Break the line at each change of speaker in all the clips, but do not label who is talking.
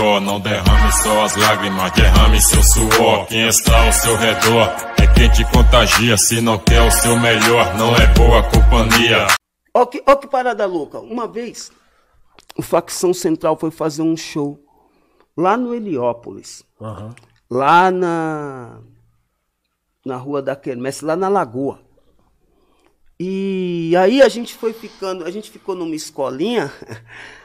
redor. Não derrame só as lágrimas, derrame seu suor. Quem está ao seu redor é quem te contagia. Se não quer o seu melhor, não é boa companhia. Ó que, ó que parada louca. Uma vez, o Facção Central foi fazer um show lá no Heliópolis. Uhum. Lá na, na Rua da Quermesse, lá na Lagoa. E e aí a gente foi ficando, a gente ficou numa escolinha,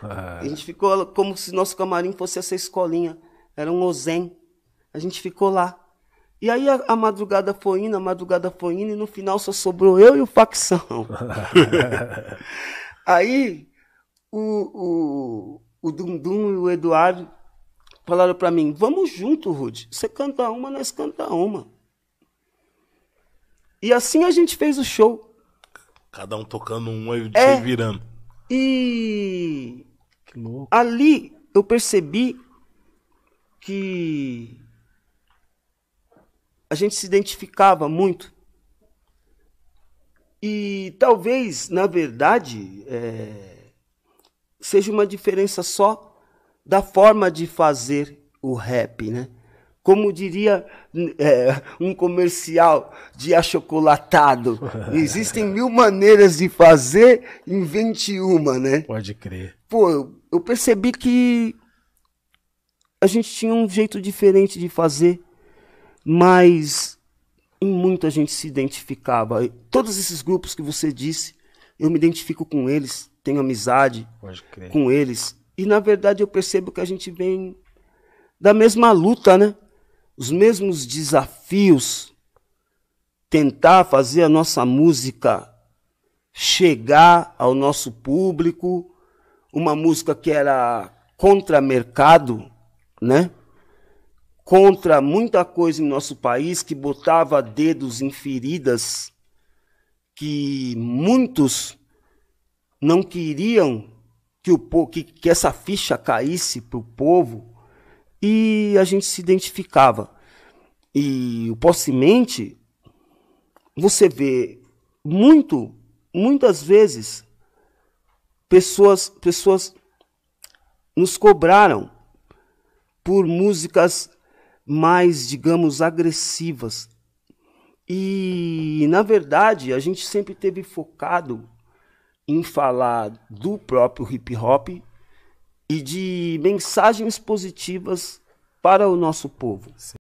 ah. a gente ficou como se nosso camarim fosse essa escolinha, era um ozen. A gente ficou lá. E aí a, a, madrugada foi indo, a madrugada foi indo, e no final só sobrou eu e o facção. aí o, o, o Dundum e o Eduardo falaram para mim, vamos junto, Rude. Você canta uma, nós canta uma. E assim a gente fez o show. Cada um tocando um e é, virando. E. Que louco. Ali eu percebi que a gente se identificava muito. E talvez, na verdade, é, seja uma diferença só da forma de fazer o rap, né? Como diria é, um comercial de achocolatado, existem mil maneiras de fazer, invente uma, né? Pode crer. Pô, eu percebi que a gente tinha um jeito diferente de fazer, mas em muito a gente se identificava. Todos esses grupos que você disse, eu me identifico com eles, tenho amizade com eles. E na verdade eu percebo que a gente vem da mesma luta, né? os mesmos desafios, tentar fazer a nossa música chegar ao nosso público, uma música que era contra mercado, né? Contra muita coisa em nosso país que botava dedos em feridas que muitos não queriam que, o, que, que essa ficha caísse para o povo e a gente se identificava e o possemente, você vê muito, muitas vezes, pessoas, pessoas nos cobraram por músicas mais, digamos, agressivas. E, na verdade, a gente sempre teve focado em falar do próprio hip hop e de mensagens positivas para o nosso povo. Sim.